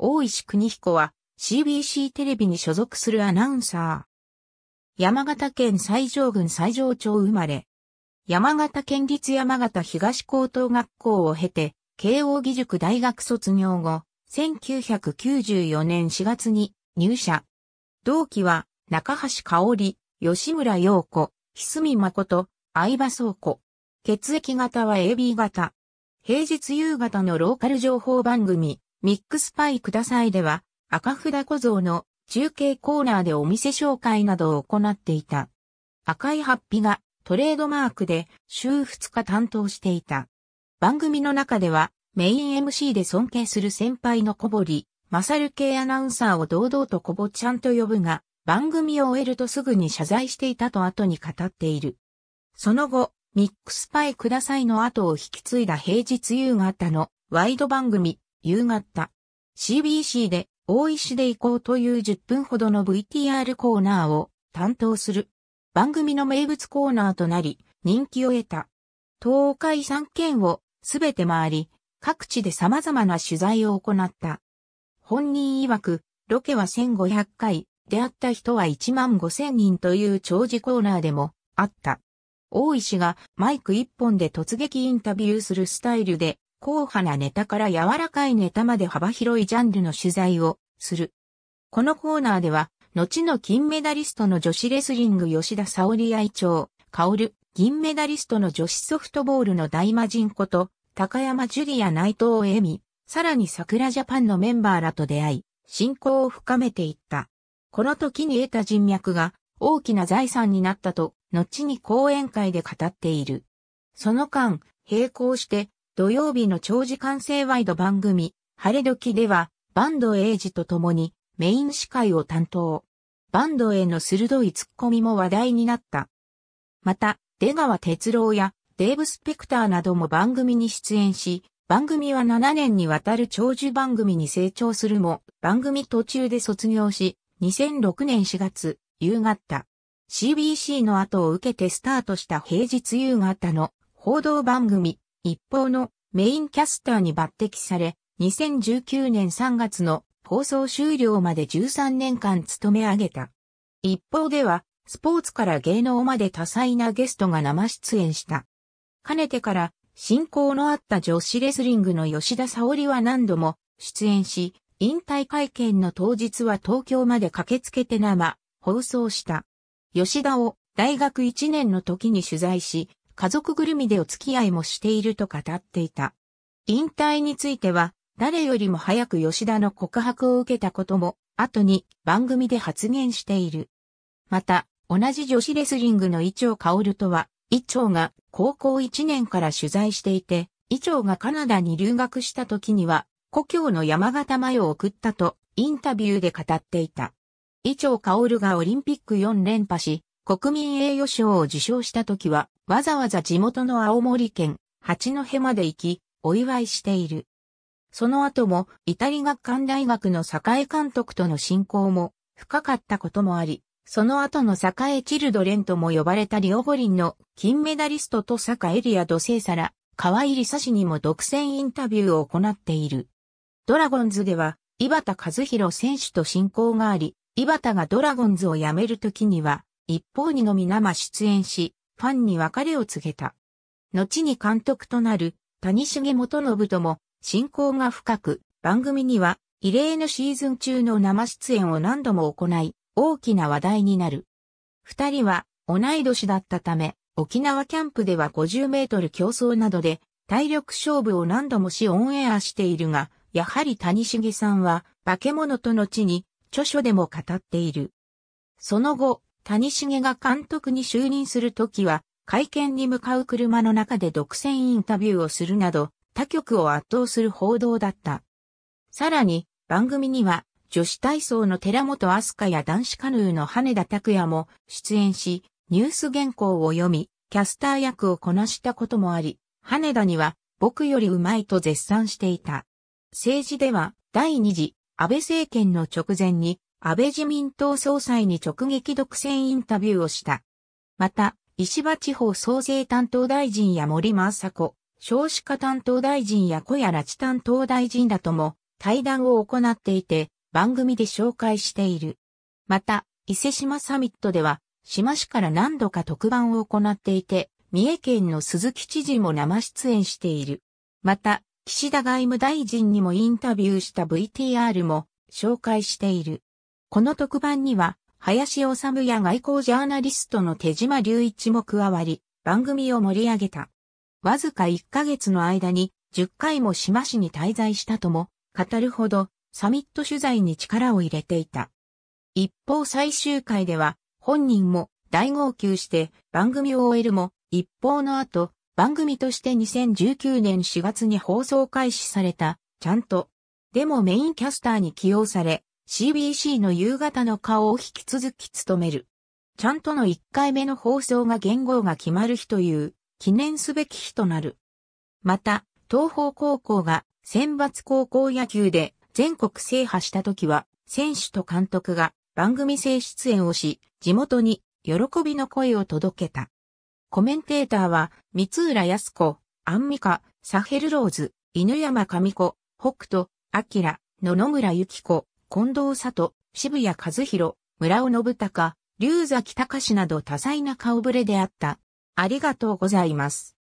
大石邦彦は CBC テレビに所属するアナウンサー。山形県西条郡西条町生まれ。山形県立山形東高等学校を経て、慶応義塾大学卒業後、1994年4月に入社。同期は中橋香織、吉村陽子、久住誠、相葉倉庫。血液型は AB 型。平日夕方のローカル情報番組、ミックスパイくださいでは、赤札小僧の中継コーナーでお店紹介などを行っていた。赤いハッピがトレードマークで週2日担当していた。番組の中ではメイン MC で尊敬する先輩の小堀、マサル系アナウンサーを堂々と小ぼちゃんと呼ぶが、番組を終えるとすぐに謝罪していたと後に語っている。その後、ミックスパイくださいの後を引き継いだ平日夕方のワイド番組、夕方、CBC で大石で行こうという10分ほどの VTR コーナーを担当する。番組の名物コーナーとなり、人気を得た。東海3県をすべて回り、各地で様々な取材を行った。本人曰く、ロケは1500回、出会った人は1万5000人という長寿コーナーでもあった。大石がマイク1本で突撃インタビューするスタイルで硬派なネタから柔らかいネタまで幅広いジャンルの取材をする。このコーナーでは、後の金メダリストの女子レスリング吉田沙織愛長、薫、銀メダリストの女子ソフトボールの大魔人こと、高山ジュリア内藤恵美、さらに桜ジャパンのメンバーらと出会い、信仰を深めていった。この時に得た人脈が大きな財産になったと、後に講演会で語っている。その間、並行して土曜日の長時間制ワイド番組、晴れ時では、バンドエイジと共にメイン司会を担当。バンドへの鋭いツッコミも話題になった。また、出川哲郎やデーブ・スペクターなども番組に出演し、番組は7年にわたる長寿番組に成長するも、番組途中で卒業し、2006年4月、夕方、CBC の後を受けてスタートした平日夕方の報道番組、一方のメインキャスターに抜擢され、2019年3月の放送終了まで13年間務め上げた。一方では、スポーツから芸能まで多彩なゲストが生出演した。かねてから、親交のあった女子レスリングの吉田沙織は何度も出演し、引退会見の当日は東京まで駆けつけて生、放送した。吉田を大学1年の時に取材し、家族ぐるみでお付き合いもしていると語っていた。引退については、誰よりも早く吉田の告白を受けたことも、後に番組で発言している。また、同じ女子レスリングの伊調薫とは、伊調が高校1年から取材していて、伊調がカナダに留学した時には、故郷の山形前を送ったと、インタビューで語っていた。伊調薫がオリンピック4連覇し、国民栄誉賞を受賞した時は、わざわざ地元の青森県、八戸まで行き、お祝いしている。その後も、イタリ学館大学の栄監督との親交も深かったこともあり、その後の栄チルドレンとも呼ばれたリオ五輪の金メダリストと栄リアドセイサラ、河入佐氏にも独占インタビューを行っている。ドラゴンズでは、井端和弘選手と親交があり、井端がドラゴンズを辞めるときには、一方にのみ生出演し、ファンに別れを告げた。後に監督となる谷重元信とも親交が深く、番組には異例のシーズン中の生出演を何度も行い、大きな話題になる。二人は同い年だったため、沖縄キャンプでは50メートル競争などで体力勝負を何度もしオンエアしているが、やはり谷重さんは化け物と後に著書でも語っている。その後、谷繁が監督に就任するときは、会見に向かう車の中で独占インタビューをするなど、他局を圧倒する報道だった。さらに、番組には、女子体操の寺本明日香や男子カヌーの羽田拓也も出演し、ニュース原稿を読み、キャスター役をこなしたこともあり、羽田には、僕よりうまいと絶賛していた。政治では、第二次、安倍政権の直前に、安倍自民党総裁に直撃独占インタビューをした。また、石破地方創生担当大臣や森正子、少子化担当大臣や小屋拉致担当大臣らとも対談を行っていて、番組で紹介している。また、伊勢島サミットでは、島市から何度か特番を行っていて、三重県の鈴木知事も生出演している。また、岸田外務大臣にもインタビューした VTR も紹介している。この特番には、林修や外交ジャーナリストの手島隆一も加わり、番組を盛り上げた。わずか1ヶ月の間に10回も島市に滞在したとも語るほどサミット取材に力を入れていた。一方最終回では本人も大号泣して番組を終えるも一方の後番組として2019年4月に放送開始されたちゃんとでもメインキャスターに起用され CBC の夕方の顔を引き続き務める。ちゃんとの1回目の放送が言語が決まる日という記念すべき日となる。また、東方高校が選抜高校野球で全国制覇した時は、選手と監督が番組制出演をし、地元に喜びの声を届けた。コメンテーターは、三浦康子、アンミカ、サヘルローズ、犬山上子、北斗、明、野々村幸子、近藤里、渋谷和弘、村尾信孝、龍崎隆など多彩な顔ぶれであった。ありがとうございます。